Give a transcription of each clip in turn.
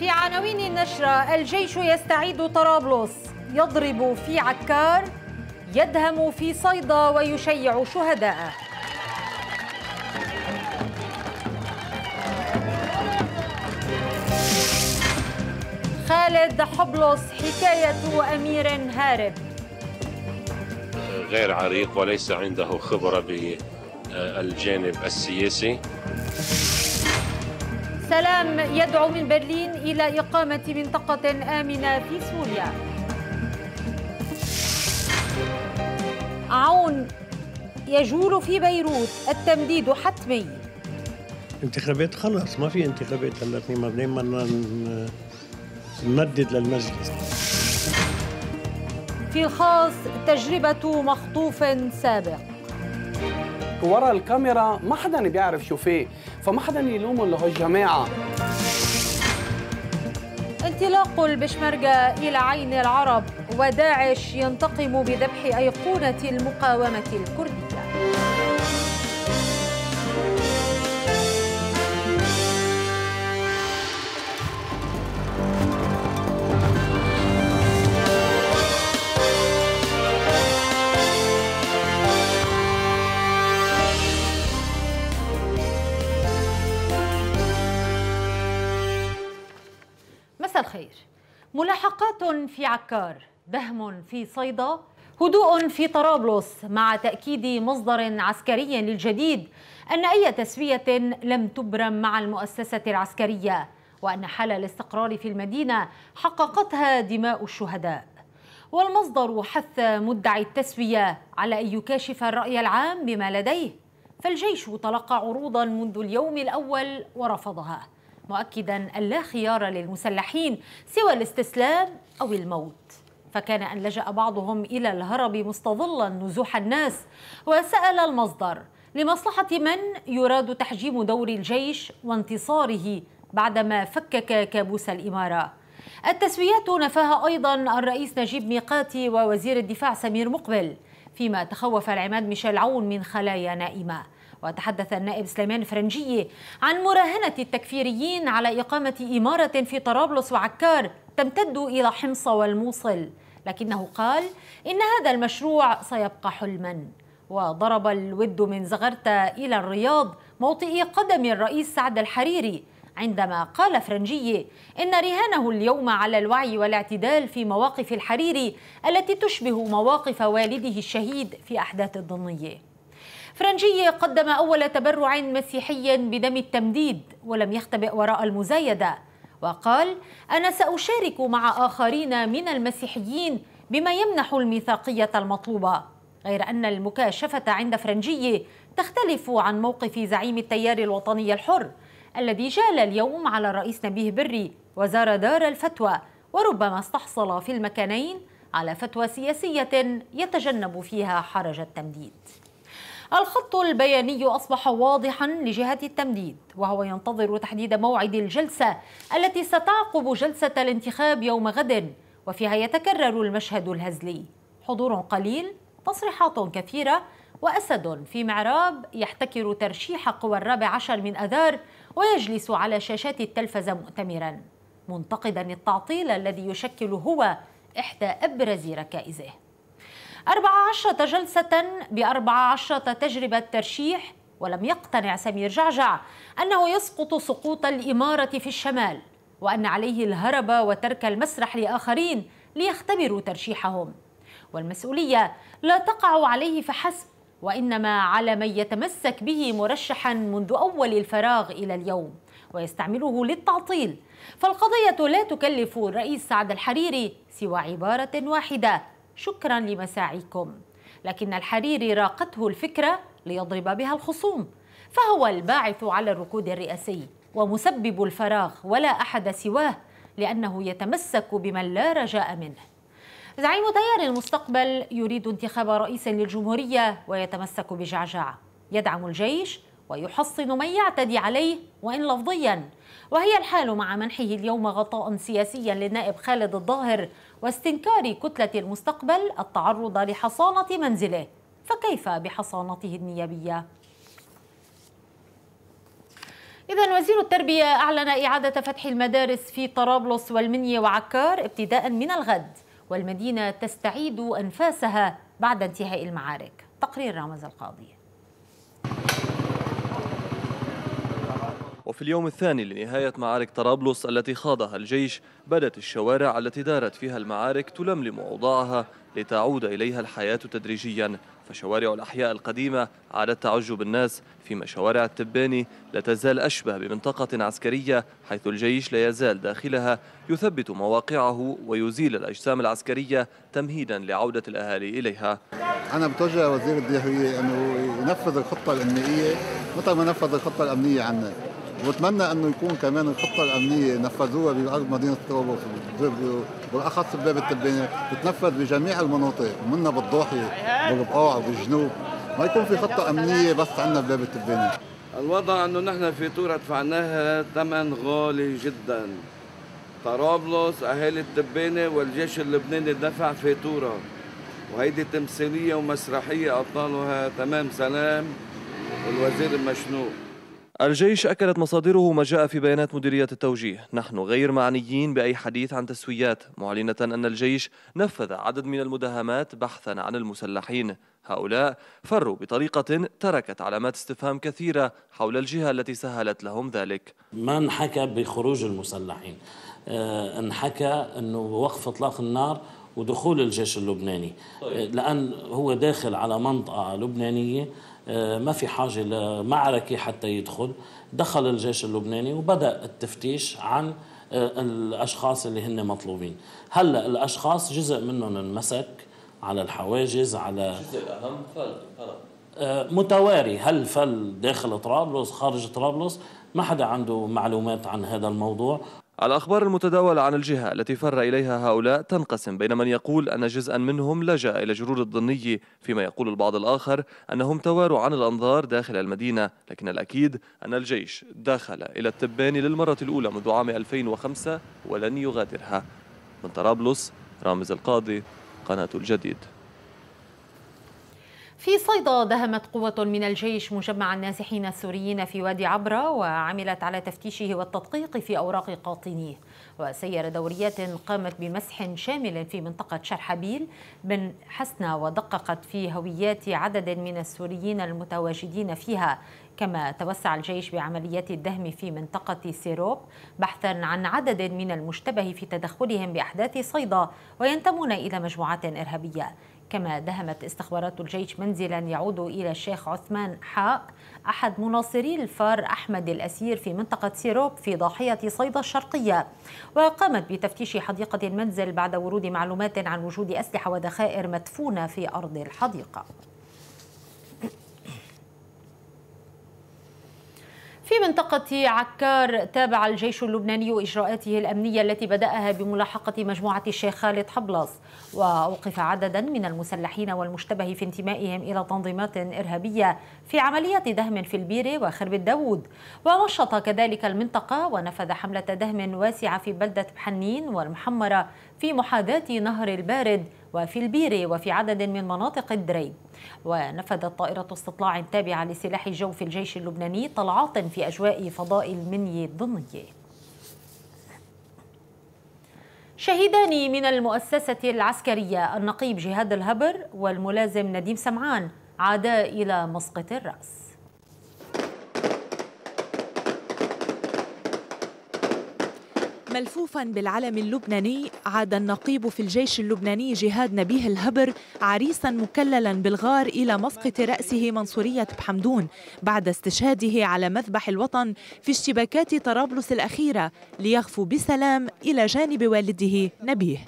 في عناوين النشرة الجيش يستعيد طرابلس يضرب في عكار يدهم في صيدا ويشيع شهداءه خالد حبلص حكاية أمير هارب غير عريق وليس عنده خبرة بالجانب السياسي سلام يدعو من برلين إلى إقامة منطقة آمنة في سوريا عون يجول في بيروت التمديد حتمي انتخابات خلص ما في انتخابات هلا في ما نمدد للمجلس في الخاص تجربة مخطوف سابق ورا الكاميرا ما حدا بيعرف شو فيه فما حدا يلومه اللي هو الجماعة انطلاق البشمرجة إلى عين العرب وداعش ينتقم بذبح أيقونة المقاومة الكردية ملاحقات في عكار بهم في صيدا هدوء في طرابلس مع تأكيد مصدر عسكري للجديد أن أي تسوية لم تبرم مع المؤسسة العسكرية وأن حال الاستقرار في المدينة حققتها دماء الشهداء والمصدر حث مدعي التسوية على أن يكاشف الرأي العام بما لديه فالجيش تلقى عروضا منذ اليوم الأول ورفضها مؤكدا أن لا خيار للمسلحين سوى الاستسلام أو الموت فكان أن لجأ بعضهم إلى الهرب مستظلا نزوح الناس وسأل المصدر لمصلحة من يراد تحجيم دور الجيش وانتصاره بعدما فكك كابوس الإمارة التسويات نفاها أيضا الرئيس نجيب ميقاتي ووزير الدفاع سمير مقبل فيما تخوف العماد ميشيل عون من خلايا نائمة وتحدث النائب سليمان فرنجية عن مراهنة التكفيريين على إقامة إمارة في طرابلس وعكار تمتد إلى حمص والموصل لكنه قال إن هذا المشروع سيبقى حلما وضرب الود من زغرتا إلى الرياض موطئ قدم الرئيس سعد الحريري عندما قال فرنجية إن رهانه اليوم على الوعي والاعتدال في مواقف الحريري التي تشبه مواقف والده الشهيد في أحداث الضنيه فرنجي قدم أول تبرع مسيحي بدم التمديد ولم يختبئ وراء المزايدة وقال أنا سأشارك مع آخرين من المسيحيين بما يمنح الميثاقية المطلوبة غير أن المكاشفة عند فرنجي تختلف عن موقف زعيم التيار الوطني الحر الذي جال اليوم على الرئيس نبيه بري وزار دار الفتوى وربما استحصل في المكانين على فتوى سياسية يتجنب فيها حرج التمديد الخط البياني أصبح واضحا لجهة التمديد وهو ينتظر تحديد موعد الجلسة التي ستعقب جلسة الانتخاب يوم غد وفيها يتكرر المشهد الهزلي حضور قليل تصريحات كثيرة وأسد في معراب يحتكر ترشيح قوى الرابع عشر من أذار ويجلس على شاشات التلفزة مؤتمرا منتقدا التعطيل الذي يشكل هو إحدى أبرز ركائزه أربع عشرة جلسة بأربع عشرة تجربة ترشيح ولم يقتنع سمير جعجع أنه يسقط سقوط الإمارة في الشمال وأن عليه الهرب وترك المسرح لآخرين ليختبروا ترشيحهم والمسؤولية لا تقع عليه فحسب وإنما على من يتمسك به مرشحا منذ أول الفراغ إلى اليوم ويستعمله للتعطيل فالقضية لا تكلف الرئيس سعد الحريري سوى عبارة واحدة شكرا لمساعيكم لكن الحريري راقته الفكرة ليضرب بها الخصوم فهو الباعث على الركود الرئاسي ومسبب الفراغ ولا أحد سواه لأنه يتمسك بمن لا رجاء منه زعيم تيار المستقبل يريد انتخاب رئيس للجمهورية ويتمسك بجعجعة يدعم الجيش ويحصن من يعتدي عليه وإن لفظيا وهي الحال مع منحه اليوم غطاء سياسيا للنائب خالد الظاهر واستنكار كتلة المستقبل التعرض لحصانة منزله فكيف بحصانته النيابية؟ إذا وزير التربية أعلن إعادة فتح المدارس في طرابلس والمنيا وعكار ابتداء من الغد والمدينة تستعيد أنفاسها بعد انتهاء المعارك تقرير رامز القاضي وفي اليوم الثاني لنهاية معارك طرابلس التي خاضها الجيش بدت الشوارع التي دارت فيها المعارك تلملم أوضاعها لتعود إليها الحياة تدريجيا فشوارع الأحياء القديمة عادت تعج بالناس فيما شوارع التباني لا تزال أشبه بمنطقة عسكرية حيث الجيش لا يزال داخلها يثبت مواقعه ويزيل الأجسام العسكرية تمهيدا لعودة الأهالي إليها أنا بتوجه وزير الداخلية أنه ينفذ الخطة الأمنية مثل ما نفذ الخطة الأمنية عنا واتمنى انه يكون كمان الخطه الامنيه نفذوها بارض مدينه طرابلس بالاخص بباب التبانه تتنفذ بجميع المناطق منا بالضاحيه بالبقاع وبالجنوب ما يكون في خطه امنيه بس عندنا بباب التبانه الوضع انه نحن في تورة دفعناها ثمن غالي جدا طرابلس اهالي التبانه والجيش اللبناني دفع فاتوره وهيدي تمثيليه ومسرحيه اطلالها تمام سلام والوزير المشنوق الجيش أكدت مصادره ما جاء في بيانات مديرية التوجيه نحن غير معنيين بأي حديث عن تسويات معلنة أن الجيش نفذ عدد من المداهمات بحثا عن المسلحين هؤلاء فروا بطريقة تركت علامات استفهام كثيرة حول الجهة التي سهلت لهم ذلك ما انحكى بخروج المسلحين اه انحكى أنه وقف إطلاق النار ودخول الجيش اللبناني طيب. آه، لأن هو داخل على منطقة لبنانية آه، ما في حاجة لمعركة حتى يدخل دخل الجيش اللبناني وبدأ التفتيش عن آه، الأشخاص اللي هن مطلوبين هلأ الأشخاص جزء منهم انمسك على الحواجز على جزء الأهم فل آه، متواري هل فل داخل طرابلس خارج طرابلس ما حدا عنده معلومات عن هذا الموضوع الأخبار المتداولة عن الجهة التي فر إليها هؤلاء تنقسم بين من يقول أن جزءا منهم لجأ إلى جرور الضني فيما يقول البعض الآخر أنهم تواروا عن الأنظار داخل المدينة لكن الأكيد أن الجيش دخل إلى التبان للمرة الأولى منذ عام 2005 ولن يغادرها من طرابلس رامز القاضي قناة الجديد في صيدا دهمت قوة من الجيش مجمع النازحين السوريين في وادي عبرة وعملت على تفتيشه والتدقيق في أوراق قاطنيه وسير دوريات قامت بمسح شامل في منطقة شرحبيل بن حسنة ودققت في هويات عدد من السوريين المتواجدين فيها كما توسع الجيش بعمليات الدهم في منطقة سيروب بحثا عن عدد من المشتبه في تدخلهم بأحداث صيدا وينتمون إلى مجموعات إرهابية كما دهمت استخبارات الجيش منزلا يعود إلى الشيخ عثمان حاء أحد مناصري الفار أحمد الأسير في منطقة سيروب في ضاحية صيدا الشرقية وقامت بتفتيش حديقة المنزل بعد ورود معلومات عن وجود أسلحة وذخائر مدفونة في أرض الحديقة في منطقة عكار تابع الجيش اللبناني إجراءاته الأمنية التي بدأها بملاحقة مجموعة الشيخ خالد حبلص وأوقف عددا من المسلحين والمشتبه في انتمائهم إلى تنظيمات إرهابية في عملية دهم في البيرة وخرب الداود ونشط كذلك المنطقة ونفذ حملة دهم واسعة في بلدة بحنين والمحمرة في محاذاة نهر البارد وفي البيري وفي عدد من مناطق الدري ونفذت طائرة استطلاع تابعة لسلاح الجو في الجيش اللبناني طلعات في أجواء فضاء المني الضمنيه شهيدان من المؤسسة العسكرية النقيب جهاد الهبر والملازم نديم سمعان عادا إلى مسقط الرأس ملفوفا بالعلم اللبناني عاد النقيب في الجيش اللبناني جهاد نبيه الهبر عريسا مكللا بالغار إلى مسقط رأسه منصورية بحمدون بعد استشهاده على مذبح الوطن في اشتباكات طرابلس الأخيرة ليغفو بسلام إلى جانب والده نبيه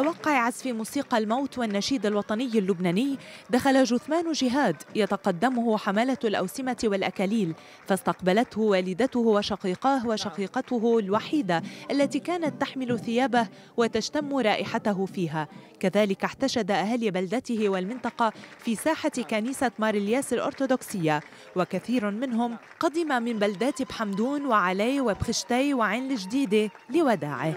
على وقع عزف موسيقى الموت والنشيد الوطني اللبناني دخل جثمان جهاد يتقدمه حمالة الأوسمة والأكاليل فاستقبلته والدته وشقيقاه وشقيقته الوحيدة التي كانت تحمل ثيابه وتشتم رائحته فيها كذلك احتشد أهالي بلدته والمنطقة في ساحة كنيسة مارلياس الأرثوذكسية وكثير منهم قدم من بلدات بحمدون وعلي وبخشتي وعين الجديدة لوداعه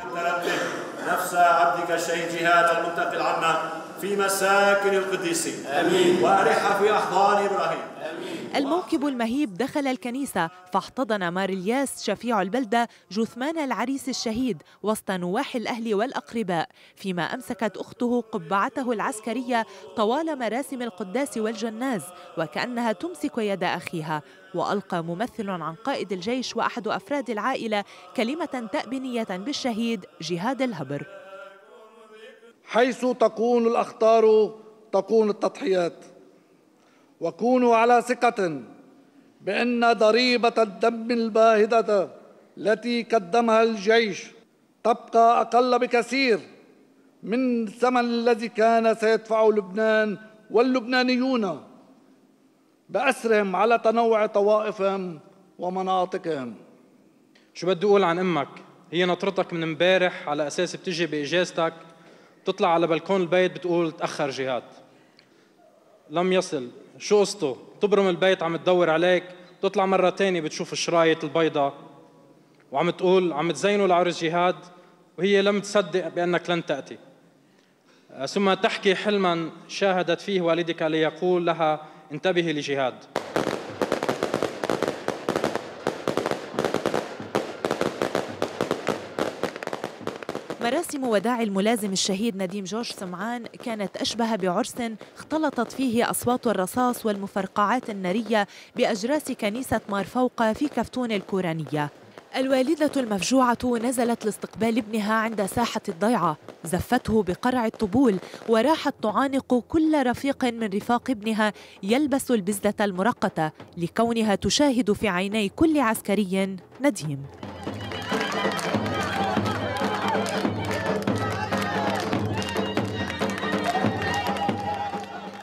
نفس عبدك الشهيد جهاد المنتقل عنا في مساكن القديسين امين وارح في احضان ابراهيم امين الموكب المهيب دخل الكنيسة فاحتضن مار الياس شفيع البلدة جثمان العريس الشهيد وسط نواح الأهل والأقرباء فيما أمسكت أخته قبعته العسكرية طوال مراسم القداس والجناز وكأنها تمسك يد أخيها وألقى ممثل عن قائد الجيش وأحد أفراد العائلة كلمة تأبينية بالشهيد جهاد الهبر حيث تكون الأخطار تكون التضحيات وكونوا على ثقة بأن ضريبة الدم الباهظة التي قدمها الجيش تبقى أقل بكثير من الثمن الذي كان سيدفعه لبنان واللبنانيون بأسرهم على تنوع طوائفهم ومناطقهم شو بدي أقول عن أمك؟ هي نطرتك من امبارح على أساس بتجي بإجازتك بتطلع على بلكون البيت بتقول تأخر جهاد لم يصل شو قصته؟ تبرم البيت عم تدور عليك بتطلع مرة تانية بتشوف الشرايط البيضاء وعم تقول عم تزينه لعرس جهاد وهي لم تصدق بأنك لن تأتي ثم تحكي حلما شاهدت فيه والدك ليقول لها انتبه لجهاد مراسم وداع الملازم الشهيد نديم جورج سمعان كانت أشبه بعرس اختلطت فيه أصوات الرصاص والمفرقعات النارية بأجراس كنيسة مارفوقة في كفتون الكورانية الوالدة المفجوعة نزلت لاستقبال ابنها عند ساحة الضيعة زفته بقرع الطبول وراحت تعانق كل رفيق من رفاق ابنها يلبس البزة المرقطة لكونها تشاهد في عيني كل عسكري نديم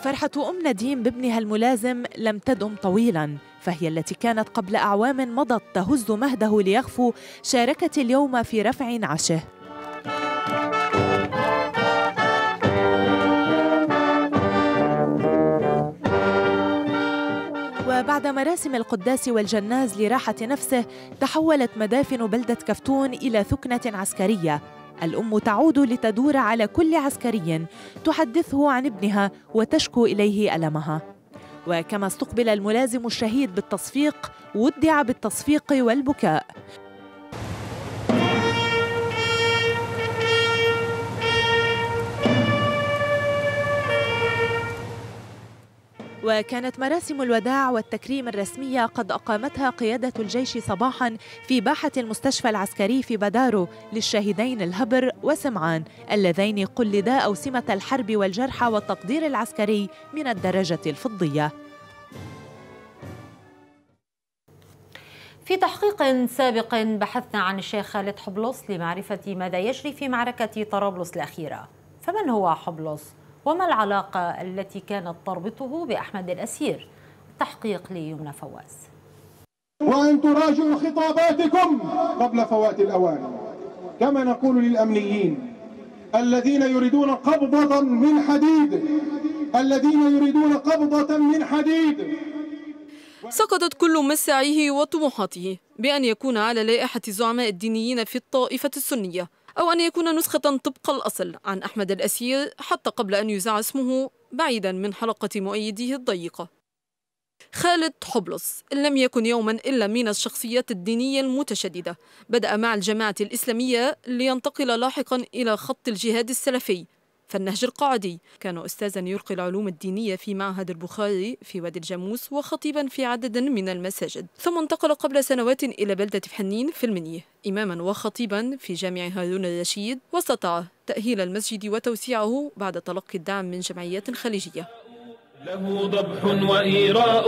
فرحة أم نديم بابنها الملازم لم تدم طويلاً فهي التي كانت قبل أعوام مضت تهز مهده ليغفو شاركت اليوم في رفع عشه وبعد مراسم القداس والجناز لراحة نفسه تحولت مدافن بلدة كفتون إلى ثكنة عسكرية الأم تعود لتدور على كل عسكري تحدثه عن ابنها وتشكو إليه ألمها وكما استقبل الملازم الشهيد بالتصفيق ودع بالتصفيق والبكاء وكانت مراسم الوداع والتكريم الرسمية قد أقامتها قيادة الجيش صباحا في باحة المستشفى العسكري في بدارو للشهيدين الهبر وسمعان اللذين قلدا أوسمة الحرب والجرحى والتقدير العسكري من الدرجة الفضية في تحقيق سابق بحثنا عن الشيخ خالد حبلص لمعرفة ماذا يجري في معركة طرابلس الأخيرة فمن هو حبلص؟ وما العلاقة التي كانت تربطه بأحمد الأسير تحقيق ليمنى فواز وأن تراجعوا خطاباتكم قبل فوات الأوان كما نقول للأمنيين الذين يريدون قبضة من حديد الذين يريدون قبضة من حديد سقطت كل مساعيه وطموحاته بأن يكون على لائحة زعماء الدينيين في الطائفة السنية أو أن يكون نسخة طبق الأصل عن أحمد الأسير حتى قبل أن يزع اسمه بعيدا من حلقة مؤيديه الضيقة خالد حبلص لم يكن يوما إلا من الشخصيات الدينية المتشددة بدأ مع الجماعة الإسلامية لينتقل لاحقا إلى خط الجهاد السلفي فالنهج القاعدي كان أستاذا يلقي العلوم الدينية في معهد البخاري في وادي الجاموس وخطيبا في عدد من المساجد ثم انتقل قبل سنوات إلى بلدة حنين في المنيه إماما وخطيبا في جامع هارون الرشيد واستطاع تأهيل المسجد وتوسيعه بعد تلقي الدعم من جمعيات خليجية له ضبح وإيراء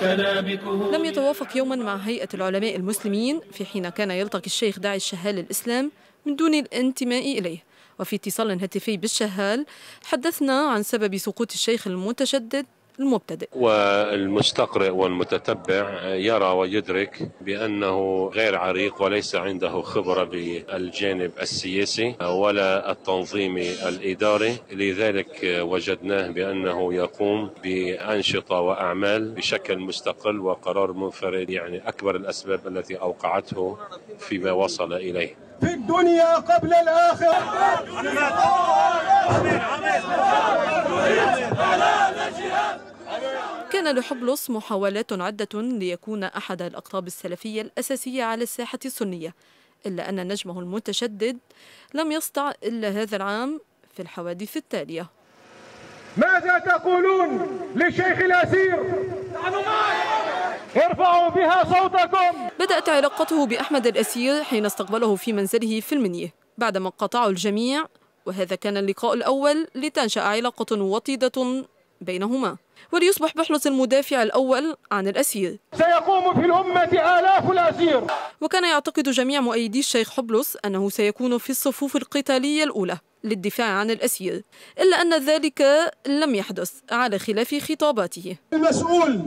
سنابكه لم يتوافق يوما مع هيئة العلماء المسلمين في حين كان يلتقي الشيخ داعي الشهال الإسلام من دون الانتماء إليه وفي اتصال هاتفي بالشهال حدثنا عن سبب سقوط الشيخ المتشدد المبتدئ والمستقرئ والمتتبع يرى ويدرك بأنه غير عريق وليس عنده خبرة بالجانب السياسي ولا التنظيمي الإداري لذلك وجدناه بأنه يقوم بأنشطة وأعمال بشكل مستقل وقرار منفرد يعني أكبر الأسباب التي أوقعته فيما وصل إليه في الدنيا قبل الآخرة كان لحبلس محاولات عدة ليكون أحد الأقطاب السلفية الأساسية على الساحة السنية إلا أن نجمه المتشدد لم يسطع إلا هذا العام في الحوادث التالية ماذا تقولون للشيخ الأسير؟ ارفعوا بها صوتكم بدأت علاقته بأحمد الأسير حين استقبله في منزله في المنيه بعدما قطعوا الجميع وهذا كان اللقاء الأول لتنشأ علاقة وطيدة بينهما وليصبح بحلص المدافع الأول عن الأسير سيقوم في الأمة آلاف الأسير وكان يعتقد جميع مؤيدي الشيخ حبلس أنه سيكون في الصفوف القتالية الأولى للدفاع عن الأسير إلا أن ذلك لم يحدث على خلاف خطاباته المسؤول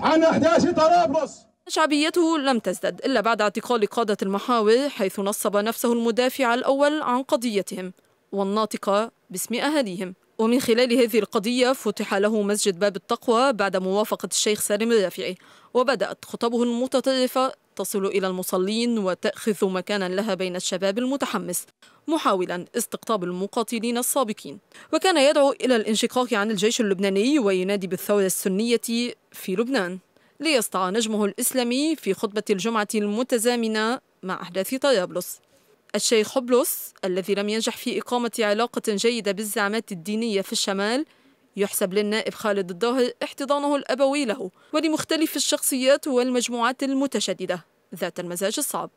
عن أحداث طرابلس شعبيته لم تزدد إلا بعد اعتقال قادة المحاور حيث نصب نفسه المدافع الأول عن قضيتهم والناطق باسم أهاليهم ومن خلال هذه القضية فتح له مسجد باب التقوى بعد موافقة الشيخ سالم الرافعي وبدأت خطبه المتطرفة تصل إلى المصلين وتأخذ مكانا لها بين الشباب المتحمس محاولا استقطاب المقاتلين السابقين وكان يدعو إلى الانشقاق عن الجيش اللبناني وينادي بالثورة السنية في لبنان ليسطع نجمه الإسلامي في خطبة الجمعة المتزامنة مع أحداث طرابلس الشيخ حبلس الذي لم ينجح في إقامة علاقة جيدة بالزعامات الدينية في الشمال يحسب للنائب خالد الضاهي احتضانه الأبوي له ولمختلف الشخصيات والمجموعات المتشددة ذات المزاج الصعب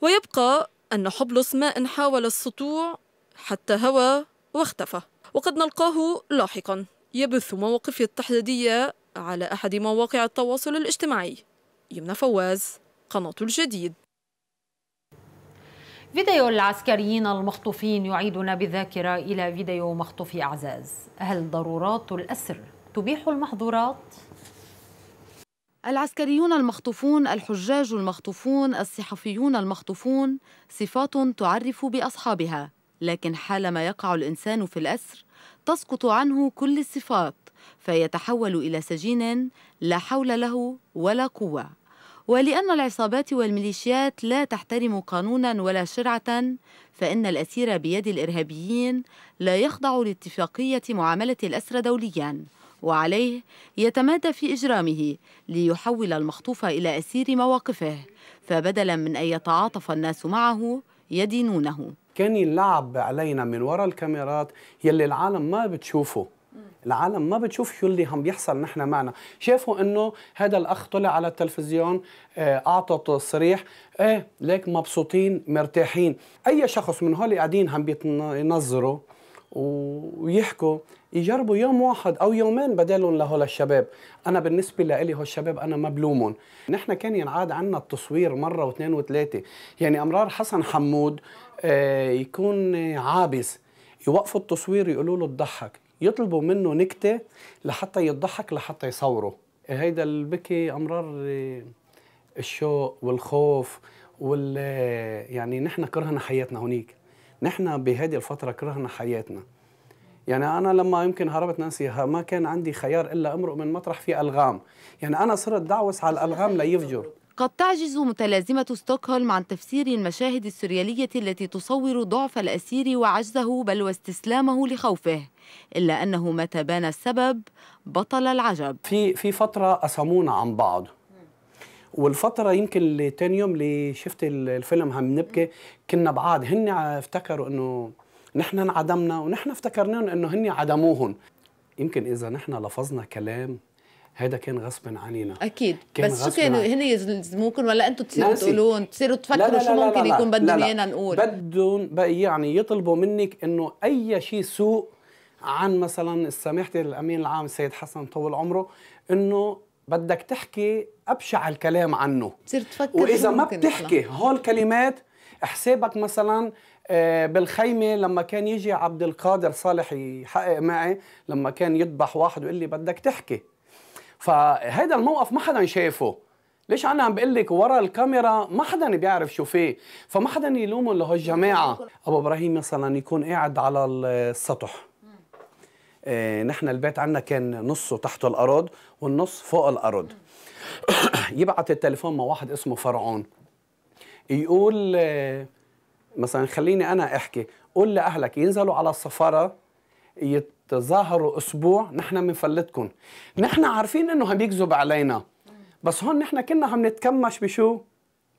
ويبقى أن حبلس إن حاول السطوع حتى هوى واختفى وقد نلقاه لاحقا يبث مواقفه التحديدية على أحد مواقع التواصل الاجتماعي يمنى فواز قناة الجديد فيديو العسكريين المخطوفين يعيدنا بالذاكرة إلى فيديو مخطوف أعزاز هل ضرورات الأسر تبيح المحظورات؟ العسكريون المخطوفون الحجاج المخطوفون الصحفيون المخطوفون صفات تعرف باصحابها لكن حالما يقع الانسان في الاسر تسقط عنه كل الصفات فيتحول الى سجين لا حول له ولا قوه ولأن العصابات والميليشيات لا تحترم قانونا ولا شرعة فإن الأسير بيد الإرهابيين لا يخضع لاتفاقية معاملة الأسرى دوليا وعليه يتمادى في إجرامه ليحول المخطوف إلى أسير مواقفه فبدلا من أن يتعاطف الناس معه يدينونه كان يلعب علينا من وراء الكاميرات يلي العالم ما بتشوفه العالم ما بتشوف شو اللي عم بيحصل نحن معنا شافوا انه هذا الاخ طلع على التلفزيون آه، اعطى تصريح ايه ليك مبسوطين مرتاحين اي شخص من هول قاعدين عم بينظروا ويحكوا يجربوا يوم واحد او يومين بدالهم لهول الشباب انا بالنسبه لإلي هول الشباب انا ما بلومهم نحن كان ينعاد عنا التصوير مره واثنين وثلاثه يعني امرار حسن حمود آه، يكون عابس يوقفوا التصوير يقولوا له تضحك يطلبوا منه نكته لحتى يضحك لحتى يصوره هيدا البكي امرار آه، الشوق والخوف وال آه، يعني نحن كرهنا حياتنا هونيك نحن بهذه الفتره كرهنا حياتنا يعني انا لما يمكن هربت ناسي ما كان عندي خيار الا امرق من مطرح في الغام يعني انا صرت دعوس على الالغام ليفجر قد تعجز متلازمة ستوكهولم عن تفسير المشاهد السريالية التي تصور ضعف الأسير وعجزه بل واستسلامه لخوفه إلا أنه متى بان السبب بطل العجب في في فترة قسمونا عن بعض والفترة يمكن لتاني يوم اللي شفت الفيلم هم نبكي كنا بعاد هن افتكروا انه نحن انعدمنا ونحن افتكرناهم انه هن عدموهم يمكن اذا نحن لفظنا كلام هذا كان غصبا علينا اكيد كان بس شو كانوا هن يلزموكم ولا انتم تصيروا تقولون تصيروا تفكروا لا لا لا شو ممكن لا لا يكون بدهم ايانا نقول بدهم يعني يطلبوا منك انه اي شيء سوء عن مثلا سماحتي الامين العام السيد حسن طول عمره انه بدك تحكي ابشع الكلام عنه بتصير تفكر واذا ما بتحكي هول كلمات حسابك مثلا آه، بالخيمة لما كان يجي عبد القادر صالح يحقق معي لما كان يذبح واحد ويقول لي بدك تحكي فهيدا الموقف ما حدا شافه ليش انا عم بقول لك ورا الكاميرا ما حدا بيعرف شو فيه فما حدا يلومه لهالجماعه ابو ابراهيم مثلا يكون قاعد على السطح إيه نحن البيت عندنا كان نصه تحت الارض والنص فوق الارض يبعث التليفون مع واحد اسمه فرعون يقول آه، مثلا خليني انا احكي قول لاهلك ينزلوا على السفاره يتظاهروا اسبوع نحن بنفلتكم نحن عارفين انه عم يكذب علينا بس هون نحن كنا عم نتكمش بشو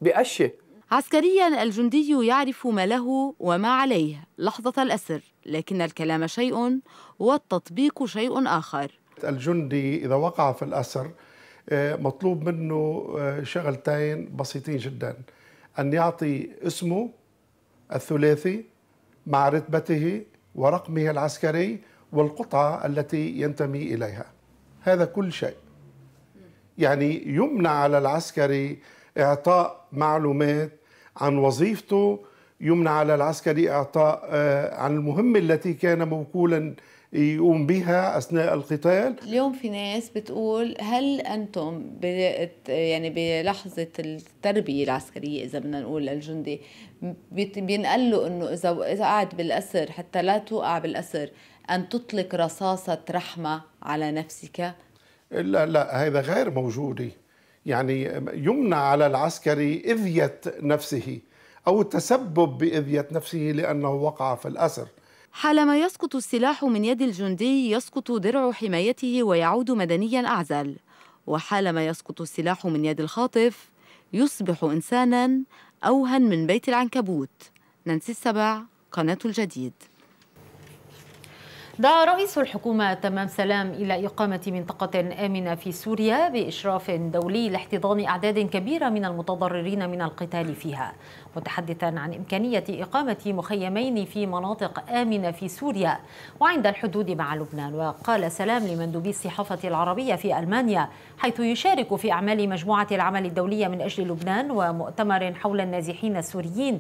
بقشه عسكريا الجندي يعرف ما له وما عليه لحظة الأسر لكن الكلام شيء والتطبيق شيء آخر الجندي إذا وقع في الأسر آه، مطلوب منه آه، شغلتين بسيطين جدا أن يعطي اسمه الثلاثي مع رتبته ورقمه العسكري والقطعة التي ينتمي إليها هذا كل شيء يعني يمنع على العسكري إعطاء معلومات عن وظيفته يمنع على العسكري إعطاء آه، عن المهمة التي كان موكولا يقوم بها اثناء القتال اليوم في ناس بتقول هل انتم يعني بلحظه التربيه العسكريه اذا بدنا نقول للجندي بينقال له انه اذا اذا قعد بالاسر حتى لا توقع بالاسر ان تطلق رصاصه رحمه على نفسك لا لا هذا غير موجود يعني يمنع على العسكري اذيه نفسه او التسبب باذيه نفسه لانه وقع في الاسر حالما يسقط السلاح من يد الجندي يسقط درع حمايته ويعود مدنيا أعزل وحالما يسقط السلاح من يد الخاطف يصبح إنسانا أوهن من بيت العنكبوت ننسي السبع قناة الجديد دعا رئيس الحكومة تمام سلام إلى إقامة منطقة آمنة في سوريا بإشراف دولي لاحتضان أعداد كبيرة من المتضررين من القتال فيها متحدثا عن إمكانية إقامة مخيمين في مناطق آمنة في سوريا وعند الحدود مع لبنان وقال سلام لمندوبي الصحافة العربية في ألمانيا حيث يشارك في أعمال مجموعة العمل الدولية من أجل لبنان ومؤتمر حول النازحين السوريين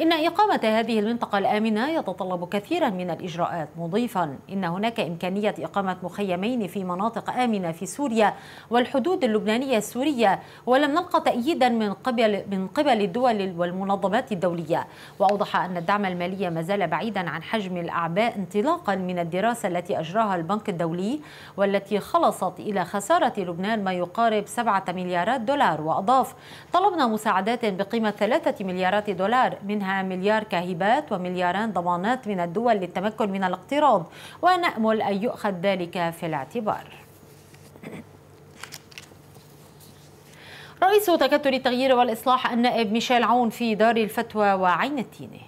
إن إقامة هذه المنطقة الآمنة يتطلب كثيرا من الإجراءات مضيفا إن هناك إمكانية إقامة مخيمين في مناطق آمنة في سوريا والحدود اللبنانية السورية ولم نلقى تأييدا من قبل من قبل الدول والمنظمات الدولية وأوضح أن الدعم المالي ما زال بعيدا عن حجم الأعباء انطلاقا من الدراسة التي أجراها البنك الدولي والتي خلصت إلى خسارة لبنان ما يقارب 7 مليارات دولار وأضاف طلبنا مساعدات بقيمة 3 مليارات دولار منها مليار كهبات وملياران ضمانات من الدول للتمكن من الاقتراض ونأمل أن يؤخذ ذلك في الاعتبار رئيس تكتل التغيير والإصلاح النائب ميشيل عون في دار الفتوى وعين التينه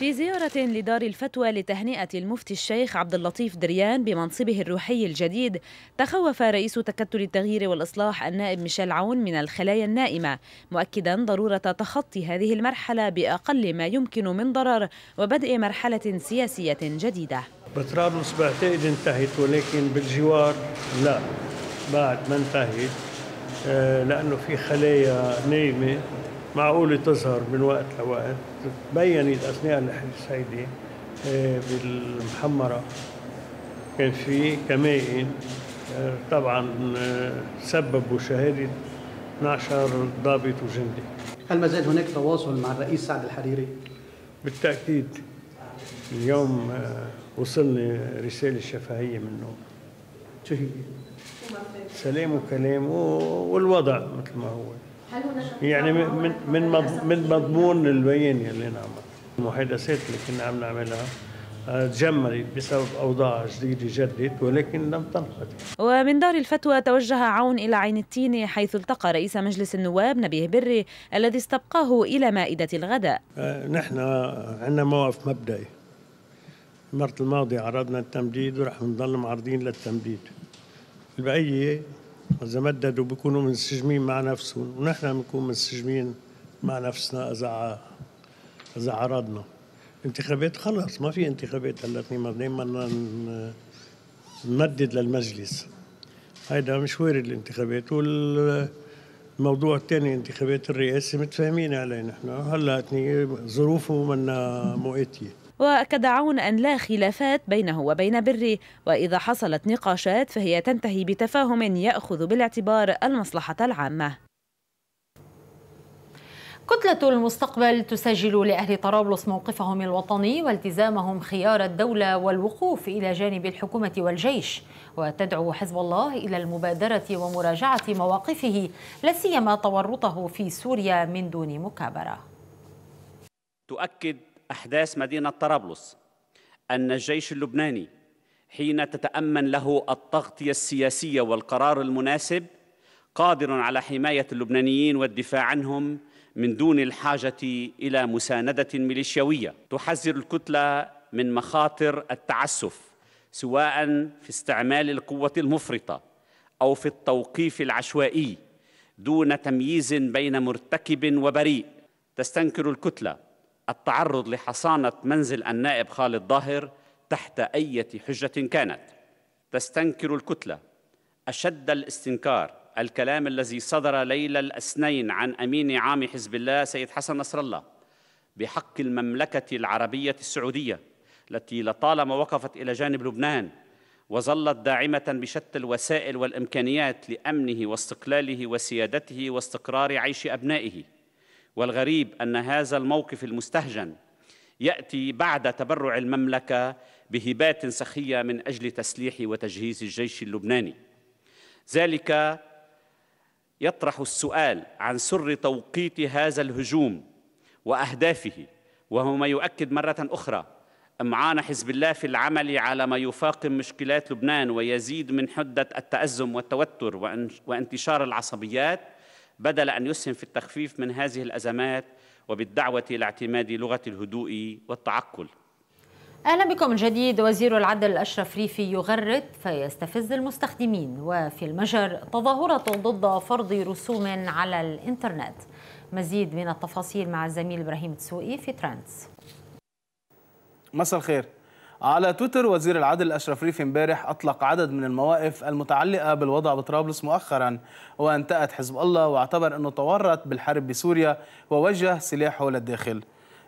في زيارة لدار الفتوى لتهنئة المفتي الشيخ عبد اللطيف دريان بمنصبه الروحي الجديد، تخوف رئيس تكتل التغيير والإصلاح النائب ميشيل عون من الخلايا النائمة، مؤكدا ضرورة تخطي هذه المرحلة بأقل ما يمكن من ضرر وبدء مرحلة سياسية جديدة. بطرابلس بعتقد انتهت ولكن بالجوار لا بعد ما انتهت آه، لأنه في خلايا نايمة معقولة تظهر من وقت لوقت بينت اثناء الاحداث هيدي آه، بالمحمره كان في كمائن آه، طبعا آه، سببوا شهاده 12 ضابط وجندي هل ما زال هناك تواصل مع الرئيس سعد الحريري؟ بالتاكيد اليوم وصلني رساله شفهيه منه شو هي؟ سلام وكلام والوضع مثل ما هو يعني من من من مضمون البيان يعني اللي نعمل المحادثات اللي كنا عم نعملها آه، تجملت بسبب أوضاع جديدة جدت ولكن لم تنقضي ومن دار الفتوى توجه عون إلى عين التين حيث التقى رئيس مجلس النواب نبيه بري الذي استبقاه إلى مائدة الغداء آه، نحن عندنا موقف مبدئي المرة الماضية عرضنا التمديد ورح نضل معرضين للتمديد البقية إذا مددوا بيكونوا منسجمين مع نفسهم ونحن بنكون منسجمين مع نفسنا إذا إذا عرضنا انتخابات خلص ما في انتخابات هلا بدنا نمدد للمجلس هيدا مش وارد الانتخابات والموضوع الثاني انتخابات الرئاسة متفاهمين عليه نحن هلا ظروفه منا مؤاتية وأكد عون أن لا خلافات بينه وبين بري وإذا حصلت نقاشات فهي تنتهي بتفاهم يأخذ بالاعتبار المصلحة العامة كتلة المستقبل تسجل لأهل طرابلس موقفهم الوطني والتزامهم خيار الدولة والوقوف إلى جانب الحكومة والجيش وتدعو حزب الله إلى المبادرة ومراجعة مواقفه لا سيما تورطه في سوريا من دون مكابرة تؤكد أحداث مدينة طرابلس أن الجيش اللبناني حين تتأمن له التغطية السياسية والقرار المناسب قادر على حماية اللبنانيين والدفاع عنهم من دون الحاجة إلى مساندة ميليشياوية تحذر الكتلة من مخاطر التعسف سواء في استعمال القوة المفرطة أو في التوقيف العشوائي دون تمييز بين مرتكب وبريء تستنكر الكتلة التعرض لحصانة منزل النائب خالد ظاهر تحت أي حجة كانت تستنكر الكتلة أشد الاستنكار الكلام الذي صدر ليلة الاثنين عن أمين عام حزب الله سيد حسن نصر الله بحق المملكة العربية السعودية التي لطالما وقفت إلى جانب لبنان وظلت داعمة بشتى الوسائل والإمكانيات لأمنه واستقلاله وسيادته واستقرار عيش أبنائه والغريب أن هذا الموقف المستهجن يأتي بعد تبرع المملكة بهبات سخية من أجل تسليح وتجهيز الجيش اللبناني ذلك يطرح السؤال عن سر توقيت هذا الهجوم وأهدافه وهو ما يؤكد مرة أخرى إمعان حزب الله في العمل على ما يفاقم مشكلات لبنان ويزيد من حدة التأزم والتوتر وانتشار العصبيات بدل أن يسهم في التخفيف من هذه الأزمات وبالدعوة إلى اعتماد لغة الهدوء والتعقل أهلا بكم الجديد وزير العدل الأشرف ريفي يغرد فيستفز المستخدمين وفي المجر تظاهرة ضد فرض رسوم على الإنترنت مزيد من التفاصيل مع الزميل إبراهيم تسوقي في ترانس مساء الخير على تويتر وزير العدل أشرف ريفي امبارح أطلق عدد من المواقف المتعلقة بالوضع بطرابلس مؤخرا وانتقد حزب الله واعتبر أنه تورط بالحرب بسوريا ووجه سلاحه للداخل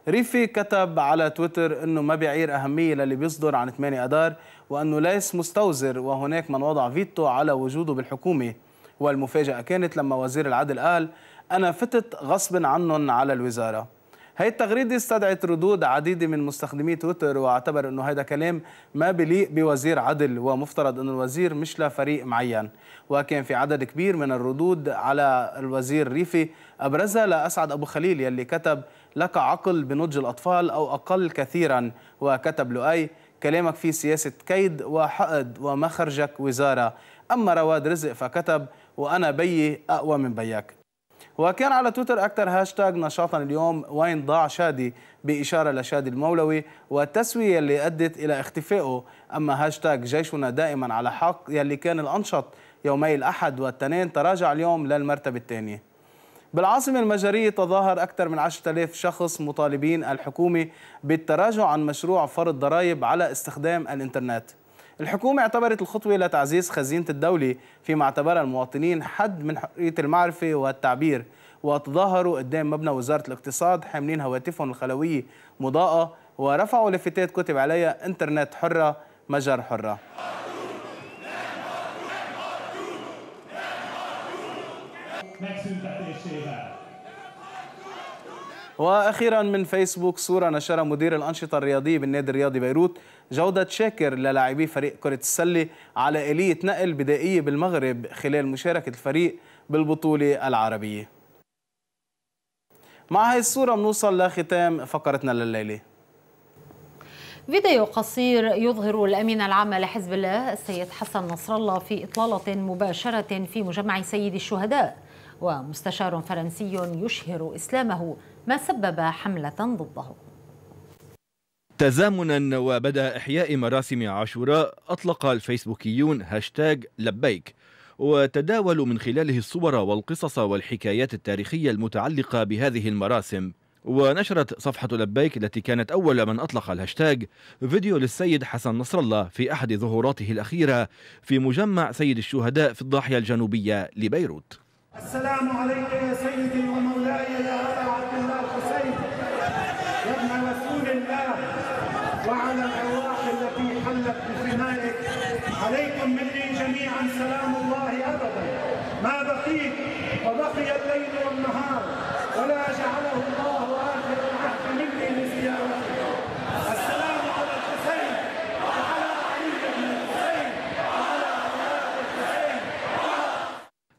ريفي كتب على تويتر أنه ما بيعير أهمية للي بيصدر عن 8 أدار وأنه ليس مستوزر وهناك من وضع فيتو على وجوده بالحكومة والمفاجأة كانت لما وزير العدل قال أنا فتت غصب عنهم على الوزارة هي التغريده استدعت ردود عديده من مستخدمي تويتر واعتبر انه هذا كلام ما بليق بوزير عدل ومفترض انه الوزير مش لفريق معين وكان في عدد كبير من الردود على الوزير ريفي ابرزها لاسعد ابو خليل يلي كتب لك عقل بنضج الاطفال او اقل كثيرا وكتب لؤي كلامك في سياسه كيد وحقد ومخرجك وزاره اما رواد رزق فكتب وانا بيي اقوى من بيك وكان على تويتر أكثر هاشتاج نشاطا اليوم وين ضاع شادي بإشارة لشادي المولوي والتسوية اللي أدت إلى اختفائه أما هاشتاج جيشنا دائما على حق يلي كان الأنشط يومي الأحد والتنين تراجع اليوم للمرتبة الثانية بالعاصمة المجرية تظاهر أكثر من 10,000 شخص مطالبين الحكومة بالتراجع عن مشروع فرض ضرائب على استخدام الإنترنت الحكومة اعتبرت الخطوة لتعزيز خزينة الدولة فيما اعتبرها المواطنين حد من حرية المعرفة والتعبير وتظاهروا قدام مبنى وزارة الاقتصاد حاملين هواتفهم الخلوية مضاءة ورفعوا لافتات كتب عليها انترنت حرة مجر حرة Maxim Tateşehir. واخيرا من فيسبوك صوره نشرها مدير الانشطه الرياضيه بالنادي الرياضي بيروت جوده شاكر للاعبي فريق كره السله على اليه نقل بدائيه بالمغرب خلال مشاركه الفريق بالبطوله العربيه. مع هاي الصوره بنوصل لختام فقرتنا لليله. فيديو قصير يظهر الأمين العام لحزب الله السيد حسن نصر الله في إطلالة مباشرة في مجمع سيد الشهداء ومستشار فرنسي يشهر إسلامه ما سبب حملة ضده تزامنا وبدا إحياء مراسم عاشوراء أطلق الفيسبوكيون هاشتاج لبيك وتداولوا من خلاله الصور والقصص والحكايات التاريخية المتعلقة بهذه المراسم ونشرت صفحة لبيك التي كانت أول من أطلق الهاشتاج فيديو للسيد حسن نصر الله في أحد ظهوراته الأخيرة في مجمع سيد الشهداء في الضاحية الجنوبية لبيروت السلام عليك يا سيدي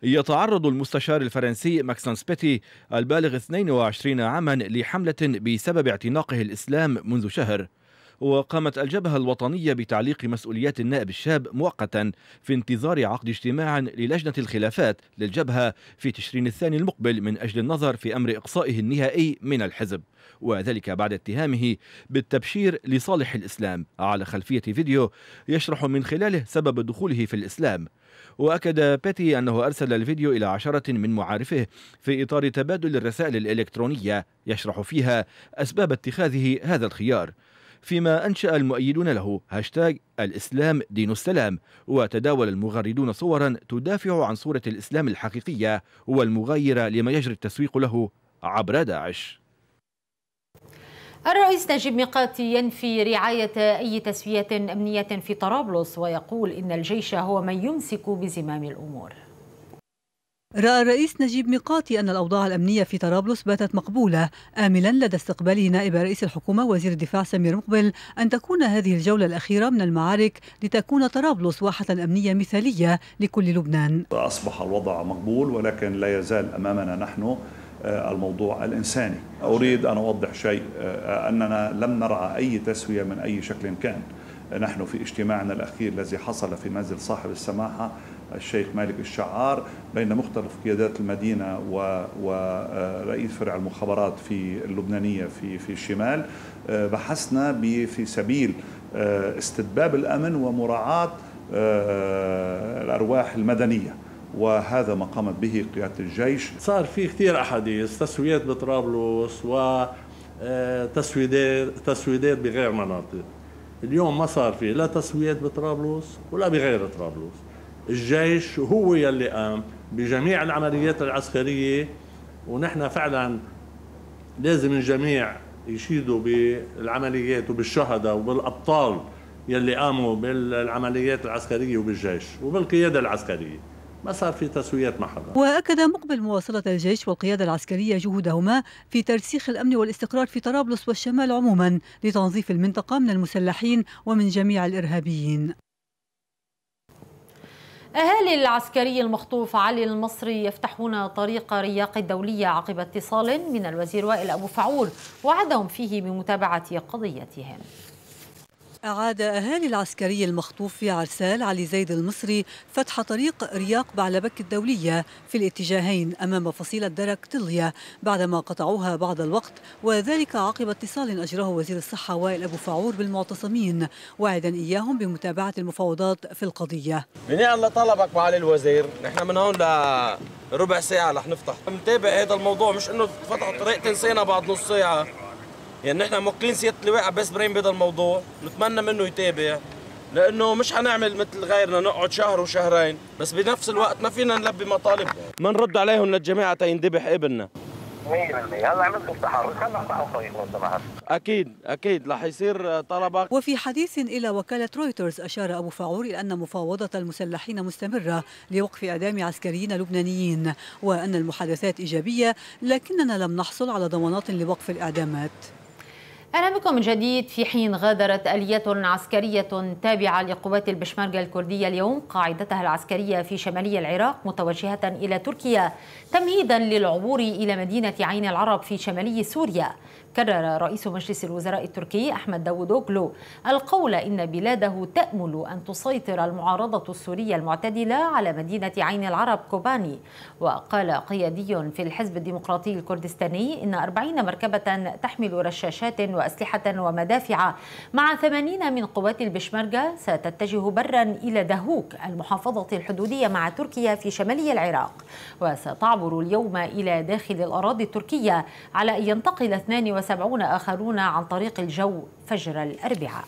يتعرض المستشار الفرنسي ماكسان سبيتي البالغ 22 عاما لحملة بسبب اعتناقه الإسلام منذ شهر وقامت الجبهة الوطنية بتعليق مسؤوليات النائب الشاب مؤقتا في انتظار عقد اجتماع للجنة الخلافات للجبهة في تشرين الثاني المقبل من أجل النظر في أمر إقصائه النهائي من الحزب وذلك بعد اتهامه بالتبشير لصالح الإسلام على خلفية فيديو يشرح من خلاله سبب دخوله في الإسلام وأكد بيتي أنه أرسل الفيديو إلى عشرة من معارفه في إطار تبادل الرسائل الإلكترونية يشرح فيها أسباب اتخاذه هذا الخيار فيما أنشأ المؤيدون له هاشتاج الإسلام دين السلام وتداول المغردون صورا تدافع عن صورة الإسلام الحقيقية والمغايرة لما يجري التسويق له عبر داعش الرئيس نجيب ميقاتي ينفي رعاية أي تسوية أمنية في طرابلس ويقول إن الجيش هو من يمسك بزمام الأمور رأى الرئيس نجيب ميقاتي أن الأوضاع الأمنية في طرابلس باتت مقبولة آملا لدى استقباله نائب رئيس الحكومة وزير الدفاع سمير مقبل أن تكون هذه الجولة الأخيرة من المعارك لتكون طرابلس واحة أمنية مثالية لكل لبنان أصبح الوضع مقبول ولكن لا يزال أمامنا نحن آه، الموضوع الإنساني أريد أن أوضح شيء آه، أننا لم نرعى أي تسوية من أي شكل كان نحن في اجتماعنا الأخير الذي حصل في منزل صاحب السماحة الشيخ مالك الشعار بين مختلف قيادات المدينة ورئيس آه، فرع المخابرات في اللبنانية في في الشمال بحثنا في سبيل استتباب الأمن ومراعاة الأرواح المدنية وهذا ما قامت به قيادة الجيش صار في كثير أحاديث تسويات بطرابلس و آه، تسويدات تسويدات بغير مناطق اليوم ما صار في لا تسويات بطرابلس ولا بغير طرابلس الجيش هو يلي قام بجميع العمليات العسكرية ونحن فعلا لازم الجميع يشيدوا بالعمليات وبالشهداء وبالأبطال يلي قاموا بالعمليات العسكرية وبالجيش وبالقيادة العسكرية ما صار في تسويات مع حدا واكد مقبل مواصله الجيش والقياده العسكريه جهودهما في ترسيخ الامن والاستقرار في طرابلس والشمال عموما لتنظيف المنطقه من المسلحين ومن جميع الارهابيين أهالي العسكري المخطوف علي المصري يفتحون طريق رياق الدولية عقب اتصال من الوزير وائل أبو فعول وعدهم فيه بمتابعة قضيتهم أعاد أهالي العسكري المخطوف في عرسال علي زيد المصري فتح طريق رياق بعلبك الدولية في الاتجاهين أمام فصيلة درك تلية بعدما قطعوها بعض الوقت وذلك عقب اتصال أجراه وزير الصحة وائل أبو فعور بالمعتصمين وعدا إياهم بمتابعة المفاوضات في القضية بناء على طلبك معالي الوزير نحن من هون لربع ساعة رح نفتح نتابع هذا الموضوع مش إنه فتح طريق تنسينا بعد نص ساعة يعني نحن موكلين سياده اللواء عباس ابراهيم بهذا الموضوع نتمنى منه يتابع لانه مش حنعمل مثل غيرنا نقعد شهر وشهرين بس بنفس الوقت ما فينا نلبي مطالب ما نرد عليهم للجماعه تينذبح ابننا 100% عملت التحرك التحرك اكيد اكيد رح يصير طلبك وفي حديث الى وكاله رويترز اشار ابو فاعور الى ان مفاوضه المسلحين مستمره لوقف اعدام عسكريين لبنانيين وان المحادثات ايجابيه لكننا لم نحصل على ضمانات لوقف الاعدامات أهلا بكم من جديد في حين غادرت آلية عسكرية تابعة لقوات البشمركة الكردية اليوم قاعدتها العسكرية في شمالي العراق متوجهة إلى تركيا تمهيدا للعبور إلى مدينة عين العرب في شمالي سوريا كرر رئيس مجلس الوزراء التركي أحمد أوغلو القول إن بلاده تأمل أن تسيطر المعارضة السورية المعتدلة على مدينة عين العرب كوباني وقال قيادي في الحزب الديمقراطي الكردستاني إن 40 مركبة تحمل رشاشات وأسلحة ومدافع مع 80 من قوات البشمركة ستتجه برا إلى دهوك المحافظة الحدودية مع تركيا في شمالي العراق وستعبر اليوم إلى داخل الأراضي التركية على أن ينتقل 22 وسبعون آخرون عن طريق الجو فجر الأربعاء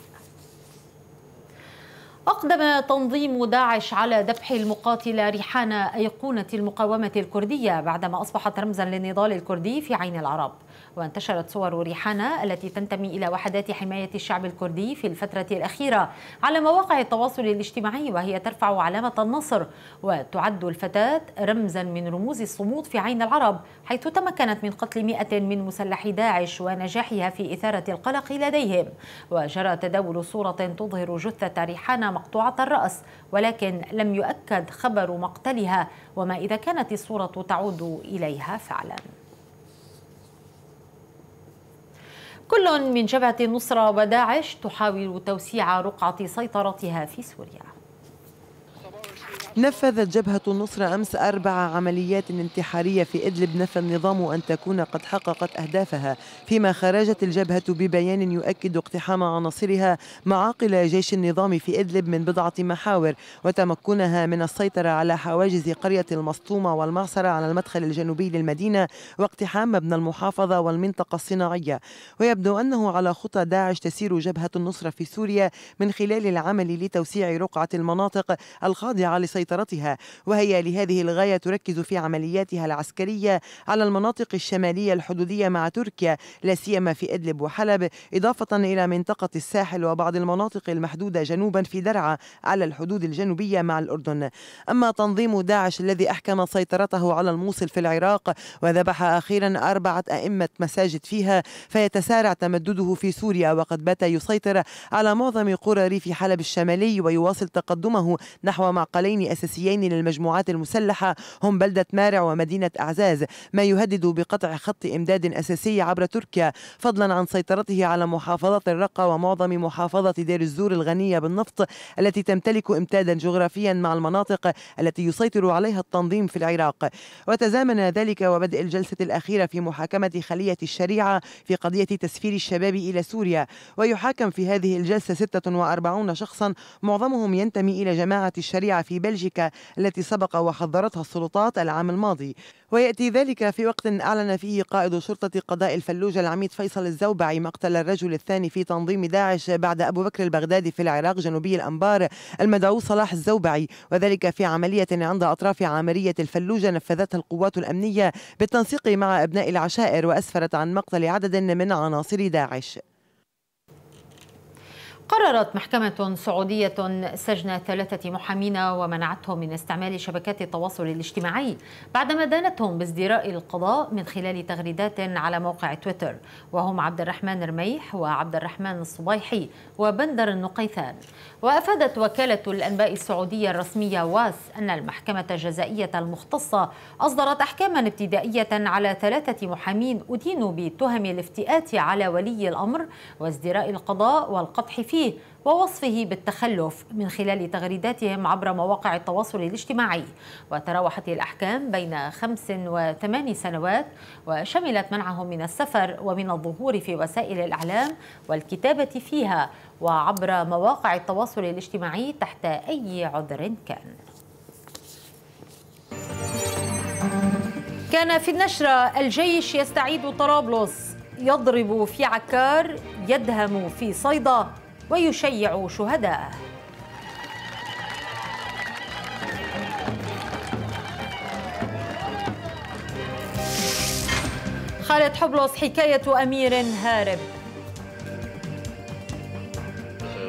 أقدم تنظيم داعش على ذبح المقاتلة ريحانة أيقونة المقاومة الكردية بعدما أصبحت رمزا للنضال الكردي في عين العرب وانتشرت صور ريحانة التي تنتمي إلى وحدات حماية الشعب الكردي في الفترة الأخيرة على مواقع التواصل الاجتماعي وهي ترفع علامة النصر وتعد الفتاة رمزا من رموز الصمود في عين العرب حيث تمكنت من قتل 100 من مسلحي داعش ونجاحها في إثارة القلق لديهم وجرى تداول صورة تظهر جثة ريحانة مقطوعة الرأس ولكن لم يؤكد خبر مقتلها وما إذا كانت الصورة تعود إليها فعلا كل من جبهة النصرة وداعش تحاول توسيع رقعة سيطرتها في سوريا نفذت جبهة النصرة أمس أربع عمليات انتحارية في إدلب نفى النظام أن تكون قد حققت أهدافها فيما خرجت الجبهة ببيان يؤكد اقتحام عناصرها معاقل جيش النظام في إدلب من بضعة محاور وتمكنها من السيطرة على حواجز قرية المصطومة والمعصرة على المدخل الجنوبي للمدينة واقتحام مبنى المحافظة والمنطقة الصناعية ويبدو أنه على خطى داعش تسير جبهة النصرة في سوريا من خلال العمل لتوسيع رقعة المناطق الخاضعة لسيطرة سيطرتها وهي لهذه الغاية تركز في عملياتها العسكرية على المناطق الشمالية الحدودية مع تركيا لا سيما في إدلب وحلب إضافة إلى منطقة الساحل وبعض المناطق المحدودة جنوبا في درعا على الحدود الجنوبية مع الأردن أما تنظيم داعش الذي أحكم سيطرته على الموصل في العراق وذبح أخيرا أربعة أئمة مساجد فيها فيتسارع تمدده في سوريا وقد بات يسيطر على معظم قرى ريف حلب الشمالي ويواصل تقدمه نحو معقلين الأساسيين للمجموعات المسلحة هم بلدة مارع ومدينة أعزاز ما يهدد بقطع خط إمداد أساسي عبر تركيا فضلا عن سيطرته على محافظة الرقة ومعظم محافظة دير الزور الغنية بالنفط التي تمتلك إمتادا جغرافيا مع المناطق التي يسيطر عليها التنظيم في العراق وتزامن ذلك وبدء الجلسة الأخيرة في محاكمة خلية الشريعة في قضية تسفير الشباب إلى سوريا ويحاكم في هذه الجلسة 46 شخصا معظمهم ينتمي إلى جماعة الشريعة في بلجيكا بلجيكا التي سبق وحذرتها السلطات العام الماضي ويأتي ذلك في وقت أعلن فيه قائد شرطة قضاء الفلوجة العميد فيصل الزوبعي مقتل الرجل الثاني في تنظيم داعش بعد أبو بكر البغدادي في العراق جنوبي الأنبار المدعو صلاح الزوبعي وذلك في عملية عند أطراف عامرية الفلوجة نفذتها القوات الأمنية بالتنسيق مع أبناء العشائر وأسفرت عن مقتل عدد من عناصر داعش قررت محكمة سعودية سجن ثلاثة محامين ومنعتهم من استعمال شبكات التواصل الاجتماعي بعدما دانتهم بازدراء القضاء من خلال تغريدات على موقع تويتر وهم عبد الرحمن رميح وعبد الرحمن الصبيحي وبندر النقيثان وأفادت وكالة الأنباء السعودية الرسمية واس أن المحكمة الجزائية المختصة أصدرت أحكاما ابتدائية على ثلاثة محامين أدينوا بتهم الافتئات على ولي الأمر وازدراء القضاء والقدح في فيه ووصفه بالتخلف من خلال تغريداتهم عبر مواقع التواصل الاجتماعي وتراوحت الأحكام بين خمس وثمان سنوات وشملت منعهم من السفر ومن الظهور في وسائل الإعلام والكتابة فيها وعبر مواقع التواصل الاجتماعي تحت أي عذر كان كان في النشرة الجيش يستعيد طرابلس يضرب في عكار يدهم في صيدا ويشيع شهداءه خالد حبلص حكاية أمير هارب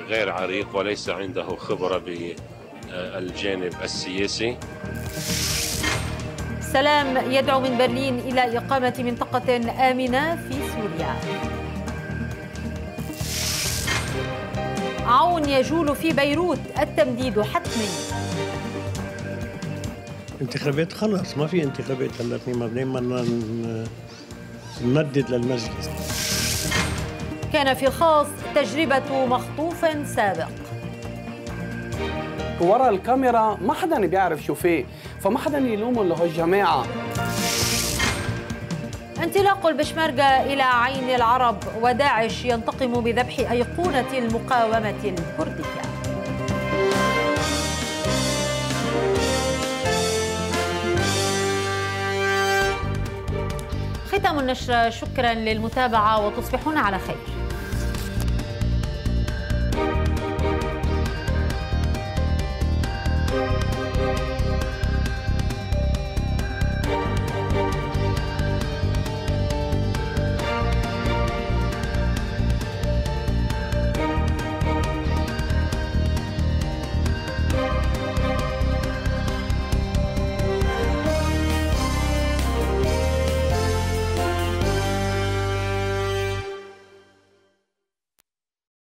غير عريق وليس عنده خبرة بالجانب السياسي سلام يدعو من برلين إلى إقامة منطقة آمنة في سوريا عون يجول في بيروت التمديد حتمي انتخابات خلص ما في انتخابات هلا ما بدنا نمدد للمجلس كان في خاص تجربة مخطوف سابق ورا الكاميرا ما حدا بيعرف شو فيه فما حدا يلومه اللي انطلاق البشمرجة إلى عين العرب وداعش ينتقم بذبح أيقونة المقاومة الكردية ختام النشرة شكرا للمتابعة وتصبحون على خير